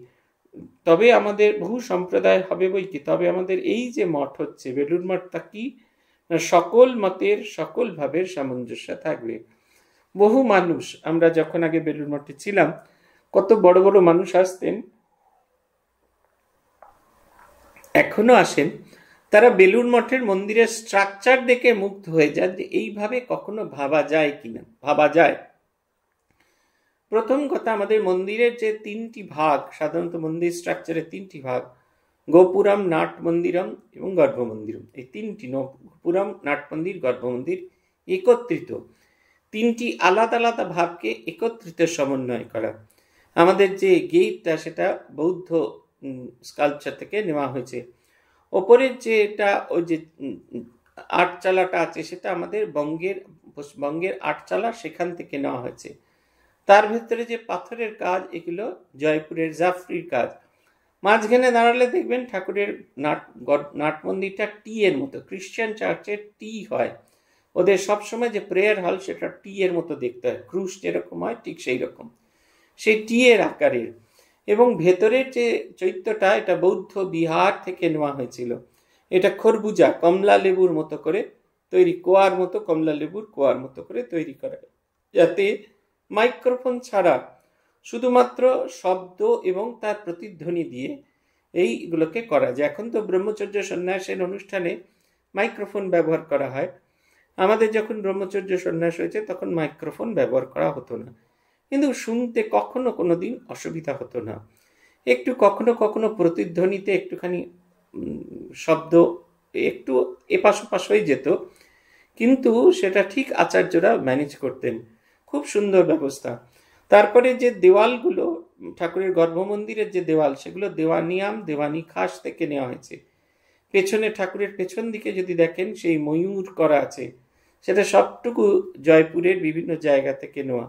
তবে আমাদের বহু সম্প্রদায় হবে বই কি তবে আমাদের এই যে মঠ হচ্ছে বেলুর মঠ তা কি সকল মতের সকল ভাবের সামঞ্জস্য থাকবে বহু মানুষ আমরা যখন আগে বেলুর মঠে ছিলাম কত বড় বড় মানুষ আসতেন এখনো আসেন তারা বেলুর মঠের মন্দিরের স্ট্রাকচার দেখে মুগ্ধ হয়ে যান যে এইভাবে কখনো ভাবা যায় কিনা ভাবা যায় প্রথম কথা আমাদের মন্দিরের যে তিনটি ভাগ সাধারণত মন্দির স্ট্রাকচারের তিনটি ভাগ গোপুরাম নাট মন্দিরম এবং গর্ভমন্দিরম এই তিনটি গোপুরাম নাট মন্দির গর্ভমন্দির একত্রিত তিনটি আলাদা আলাদা ভাবকে একত্রিত সমন্বয় করা আমাদের যে গেটটা সেটা বৌদ্ধ স্কাল্পচার থেকে নেওয়া হয়েছে ওপরের যেটা ওই যে আটচালাটা আছে সেটা আমাদের বঙ্গের বঙ্গের আটচালা সেখান থেকে নেওয়া হয়েছে তার ভেতরে যে পাথরের কাজ এগুলো জয়পুরের জাফরির কাজ মাঝখানে দাঁড়ালে দেখবেন ঠাকুরের নাট নাট মন্দিরটা টি এর মতো খ্রিশ্চান চার্চের টি হয় ওদের সবসময় যে প্রেয়ার হল সেটা টি এর মতো দেখতে হয় ক্রুশ যেরকম হয় ঠিক সেই রকম সেই টি এর আকারের এবং ভেতরের যে চৈত্যটা এটা বৌদ্ধ বিহার থেকে নেওয়া হয়েছিল এটা খরবুজা কমলা লেবুর মতো করে তৈরি কোয়ার মতো কমলা লেবুর কোয়ার মতো করে তৈরি করা যাতে মাইক্রোফোন ছাড়া শুধুমাত্র শব্দ এবং তার প্রতিধ্বনি দিয়ে এইগুলোকে করা যায় এখন তো ব্রহ্মচর্য সন্ন্যাসের অনুষ্ঠানে মাইক্রোফোন ব্যবহার করা হয় আমাদের যখন ব্রহ্মচর্য সন্ন্যাস হয়েছে তখন মাইক্রোফোন ব্যবহার করা হতো না কিন্তু শুনতে কখনো কোনো দিন অসুবিধা হতো না একটু কখনো কখনো প্রতিধ্বনিতে একটুখানি শব্দ একটু এপাশ ওপাশ হয়ে যেত কিন্তু সেটা ঠিক আচার্যরা ম্যানেজ করতেন খুব সুন্দর ব্যবস্থা তারপরে যে দেওয়ালগুলো ঠাকুরের গর্ভমন্দিরের যে দেওয়াল সেগুলো দেওয়ানিয়াম দেওয়ানি খাস থেকে নেওয়া হয়েছে পেছনে ঠাকুরের পেছন দিকে যদি দেখেন সেই ময়ূর করা আছে সেটা সবটুকু জয়পুরের বিভিন্ন জায়গা থেকে নেওয়া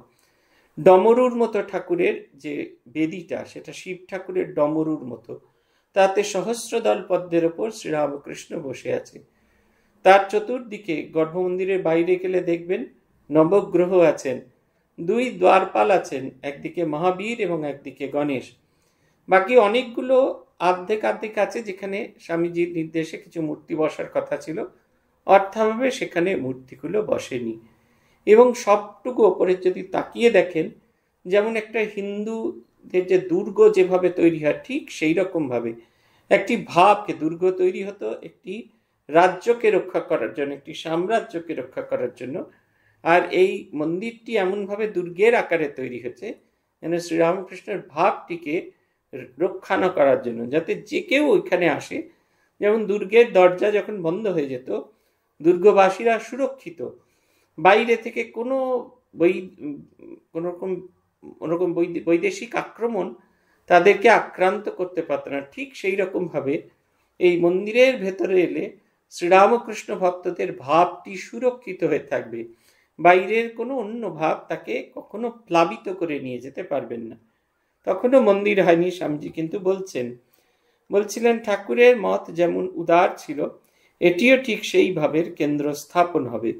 ডমরুর মতো ঠাকুরের যে বেদিটা সেটা শিব ঠাকুরের ডমরুর মতো তাতে সহস্রদল পদ্মের ওপর শ্রীরামকৃষ্ণ বসে আছে তার চতুর্দিকে গর্ভমন্দিরের বাইরে গেলে দেখবেন নবগ্রহ আছেন দুই দ্বারপাল আছেন একদিকে মহাবীর এবং একদিকে গণেশ বাকি অনেকগুলো আর্ধেক আর্ধেক আছে যেখানে স্বামীজির নির্দেশে কিছু মূর্তি বসার কথা ছিল অর্থাভাবে সেখানে মূর্তিগুলো বসেনি এবং সবটুকু ওপরে যদি তাকিয়ে দেখেন যেমন একটা হিন্দুদের যে দুর্গ যেভাবে তৈরি হয় ঠিক সেই রকমভাবে একটি ভাবকে দুর্গ তৈরি হতো একটি রাজ্যকে রক্ষা করার জন্য একটি সাম্রাজ্যকে রক্ষা করার জন্য আর এই মন্দিরটি এমনভাবে দুর্গের আকারে তৈরি হয়েছে যেন শ্রীরামকৃষ্ণের ভাবটিকে রক্ষানো করার জন্য যাতে যে কেউ ওইখানে আসে যেমন দুর্গের দরজা যখন বন্ধ হয়ে যেত দুর্গবাসীরা সুরক্ষিত বাইরে থেকে কোনো বৈ কোনোরকম ওরকম বৈদেশিক আক্রমণ তাদেরকে আক্রান্ত করতে পারত না ঠিক সেই রকমভাবে এই মন্দিরের ভেতরে এলে শ্রীরামকৃষ্ণ ভক্তদের ভাবটি সুরক্ষিত হয়ে থাকবে বাইরের কোনো অন্য ভাব তাকে কখনো প্লাবিত করে নিয়ে যেতে পারবেন না তখনও মন্দির হয়নি স্বামীজি কিন্তু বলছেন বলছিলেন ঠাকুরের মত যেমন উদার ছিল এটিও ঠিক সেই ভাবের কেন্দ্র স্থাপন হবে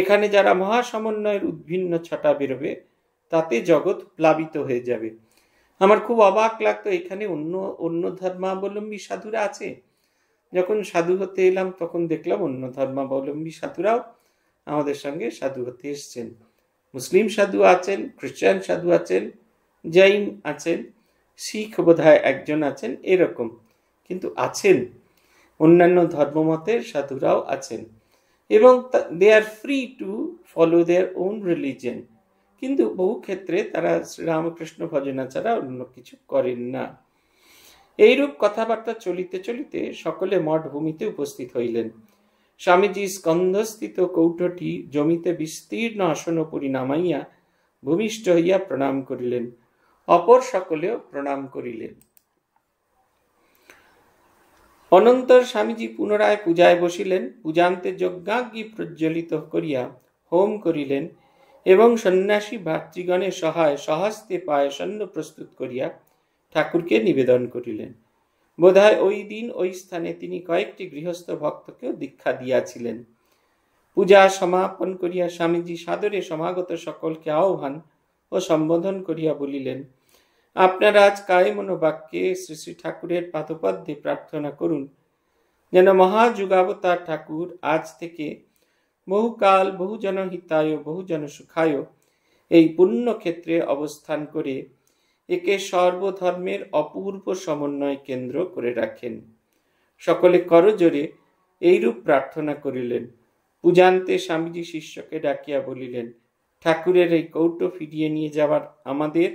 এখানে যারা মহাসমন্বয়ের উদ্ভিন্ন ছটা বেরোবে তাতে জগৎ প্লাবিত হয়ে যাবে আমার খুব অবাক লাগতো এখানে অন্য অন্য ধর্মাবলম্বী সাধুরা আছে যখন সাধু হতে এলাম তখন দেখলাম অন্য ধর্মাবলম্বী সাধুরাও আমাদের সঙ্গে সাধু হতে এসছেন মুসলিম সাধু আছেন খ্রিস্টান সাধু আছেন জৈন আছেন শিখ বোধ একজন আছেন এরকম কিন্তু আছেন অন্যান্য ধর্মমতের সাধুরাও আছেন এবং they are free to follow their own religion কিন্তু বহু ক্ষেত্রে তারা শ্রীরামকৃষ্ণ ভজনা ছাড়া অন্য কিছু করেন না এইরূপ কথাবার্তা চলিতে চলিতে সকলে মঠভূমিতে উপস্থিত হইলেন স্বামীজি স্কন্ধস্থিত কৌঠটি জমিতে বিস্তীর্ণ আসন পরি নামাইয়া ভূমিষ্ঠ হইয়া প্রণাম করিলেন অপর সকলেও প্রণাম করিলেন অনন্তর স্বামীজি পুনরায় পূজায় বসিলেন পূজান্তে যজ্ঞাজ্ঞি প্রজ্বলিত করিয়া হোম করিলেন এবং সন্ন্যাসী ভাতৃগণের সহায় সহস্তে পায় সন্ন প্রস্তুত করিয়া ঠাকুরকে নিবেদন করিলেন বোধহয় ওই দিন ওই স্থানে তিনি কয়েকটি গৃহস্থ ভক্তকেও দীক্ষা দিয়াছিলেন পূজা সমাপন করিয়া স্বামীজি সাদরে সমাগত সকলকে আহ্বান ও সম্বোধন করিয়া বলিলেন আপনারা আজ কায় মনোবাক্যে শ্রী শ্রী ঠাকুরের পাদপদ্যে প্রার্থনা করুন যেন মহাযুগাবতার ঠাকুর আজ থেকে বহুকাল বহুজন হিতায় বহুজন সুখায় এই পুণ্যক্ষেত্রে অবস্থান করে একে সর্বধর্মের অপূর্ব সমন্বয় কেন্দ্র করে রাখেন সকলে করজোরে এইরূপ প্রার্থনা করিলেন পূজান্তে স্বামীজি শিষ্যকে ডাকিয়া বলিলেন ঠাকুরের এই কৌটো ফিরিয়ে নিয়ে যাওয়ার আমাদের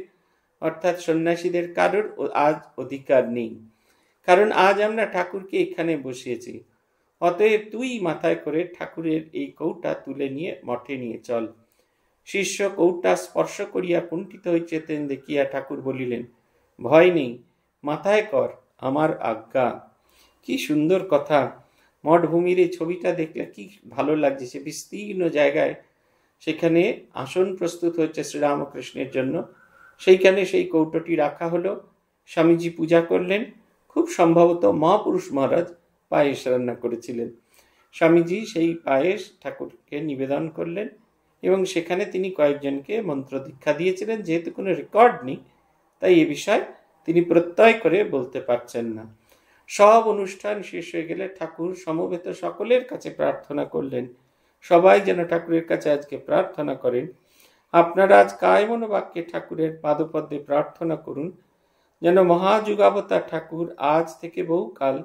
অর্থাৎ সন্ন্যাসীদের কারোর আজ অধিকার নেই কারণ আজ আমরা ঠাকুরকে এখানে বসিয়েছি অতএব তুই মাথায় করে ঠাকুরের এই কৌটা তুলে নিয়ে মঠে নিয়ে চল শিষ্য কৌটা স্পর্শ করিয়া কুণ্ঠিত হইতেন দেখিয়া ঠাকুর বলিলেন ভয় নেই মাথায় কর আমার আজ্ঞা কি সুন্দর কথা মঠভূমির এই ছবিটা দেখলে কি ভালো লাগছে সে বিস্তীর্ণ জায়গায় সেখানে আসন প্রস্তুত হচ্ছে শ্রীরামকৃষ্ণের জন্য সেইখানে সেই কৌটোটি রাখা হলো স্বামীজি পূজা করলেন খুব সম্ভবত মহাপুরুষ মহারাজ পায়েস রান্না করেছিলেন স্বামীজি সেই পায়েস ঠাকুরকে নিবেদন করলেন এবং সেখানে তিনি কয়েকজনকে মন্ত্র দীক্ষা দিয়েছিলেন যেহেতু কোনো রেকর্ড নেই তাই এ বিষয়ে তিনি প্রত্যয় করে বলতে পারছেন না সব অনুষ্ঠান শেষ হয়ে গেলে ঠাকুর সমবেত সকলের কাছে প্রার্থনা করলেন সবাই যেন ঠাকুরের কাছে আজকে প্রার্থনা করেন আপনারা আজ কায় মনোবাক্যে ঠাকুরের পাদপদ্যে প্রার্থনা করুন যেন মহাযুগাবতার ঠাকুর আজ থেকে বহুকাল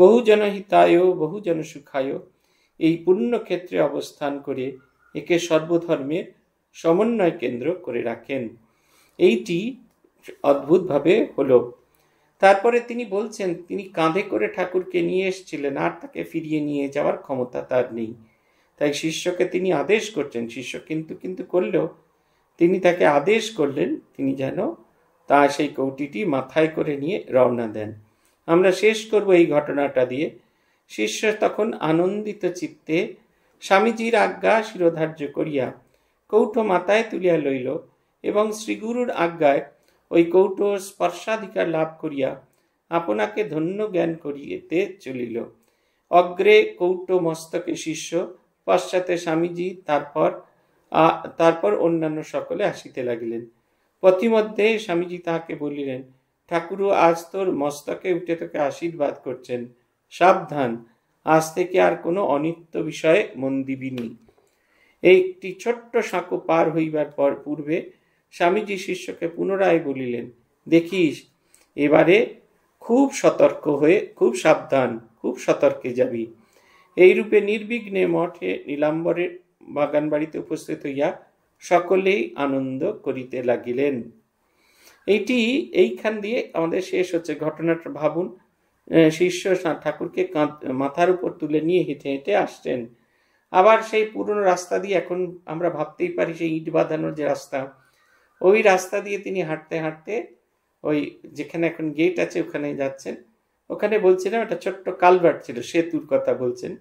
বহুজন হিতায় বহুজন সুখায় এই পুণ্যক্ষেত্রে অবস্থান করে একে সর্বধর্মের সমন্বয় কেন্দ্র করে রাখেন এইটি অদ্ভুতভাবে হল তারপরে তিনি বলছেন তিনি কাঁধে করে ঠাকুরকে নিয়ে এসছিলেন আর তাকে ফিরিয়ে নিয়ে যাওয়ার ক্ষমতা তার নেই তাই শিষ্যকে তিনি আদেশ করছেন শিষ্য কিন্তু কিন্তু করলেও তিনি তাকে আদেশ করলেন তিনি যেন তা সেই কৌটিটি মাথায় করে নিয়ে রওনা দেন আমরা শেষ করব এই ঘটনাটা দিয়ে শিষ্য তখন আনন্দিত চিত্তে স্বামীজির আজ্ঞা শিরোধার্য করিয়া কৌটো মাথায় তুলিয়া লইল এবং শ্রীগুরুর আজ্ঞায় ওই কৌটোর স্পর্শাধিকার লাভ করিয়া আপনাকে ধন্য জ্ঞান করিতে চলিল অগ্রে কৌটো মস্তকে শিষ্য পশ্চাতে স্বামীজি তারপর তারপর অন্যান্য সকলে আসিতে লাগিলেন পথিমধ্যে স্বামীজি তাহাকে বলিলেন ঠাকুর আজ তোর মস্তকে উঠে তোকে আশীর্বাদ করছেন সাবধান আজ থেকে আর কোনো অনিত্য বিষয়ে মন দিবিনি একটি ছোট্ট সাঁকো পার হইবার পর পূর্বে স্বামীজি শিষ্যকে পুনরায় বলিলেন দেখিস এবারে খুব সতর্ক হয়ে খুব সাবধান খুব সতর্কে যাবি এইরূপে নির্বিঘ্নে মঠে নীলাম্বরের বাগান বাড়িতে উপস্থিত হইয়া সকলেই আনন্দ করিতে লাগিলেন এইটি এইখান দিয়ে আমাদের শেষ হচ্ছে ঘটনাটা ভাবুন শিষ্য ঠাকুরকে মাথার উপর তুলে নিয়ে হেঁটে হেঁটে আসছেন আবার সেই পুরনো রাস্তা দিয়ে এখন আমরা ভাবতেই পারি সেই ইট বাঁধানোর যে রাস্তা ওই রাস্তা দিয়ে তিনি হাঁটতে হাঁটতে ওই যেখানে এখন গেট আছে ওখানে যাচ্ছেন ওখানে বলছিলাম একটা ছোট্ট কালভার্ট ছিল সেতুর কথা বলছেন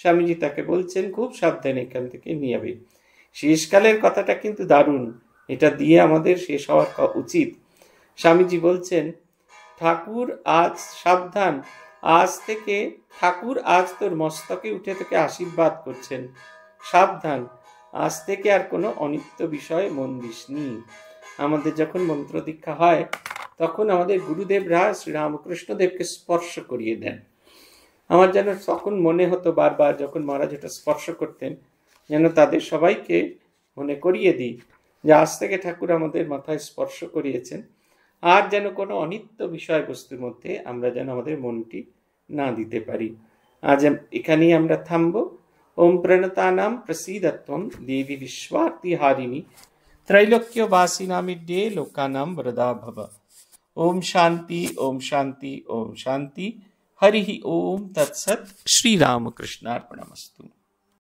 স্বামীজি তাকে বলছেন খুব সাবধানে এখান থেকে নিয়ে যাবে শেষকালের কথাটা কিন্তু দারুণ এটা দিয়ে আমাদের শেষ হওয়ার উচিত স্বামীজি বলছেন ঠাকুর আজ সাবধান আজ থেকে ঠাকুর আজ তোর মস্তকে উঠে তোকে আশীর্বাদ করছেন সাবধান আজ থেকে আর কোনো অনিত্য বিষয়ে মন দিসনি আমাদের যখন মন্ত্র দীক্ষা হয় তখন আমাদের গুরুদেবরা শ্রীরামকৃষ্ণদেবকে স্পর্শ করিয়ে দেন আমার যেন তখন মনে হতো বারবার যখন মহারাজ ওটা স্পর্শ করতেন যেন তাদের সবাইকে মনে করিয়ে দিই যে আজ থেকে ঠাকুর আমাদের মাথায় স্পর্শ করিয়েছেন আর جنকানো অনিত্য বিষয় বস্তুর মধ্যে আমরা জানো আমাদের মনটি না দিতে পারি আজ আমরা এখানেই আমরা থামবো ওম প্রেরণা তানাম প্রসীদত্বম দেবী বিশ্বার্থিহারিনি ত্রৈলোক্যবাসিনামি দে লোকানাং বদা ভব ওম শান্তি ওম শান্তি ও শান্তি হরিহি ওম তৎসত শ্রী রামকৃষ্ণ আরপ নমস্তু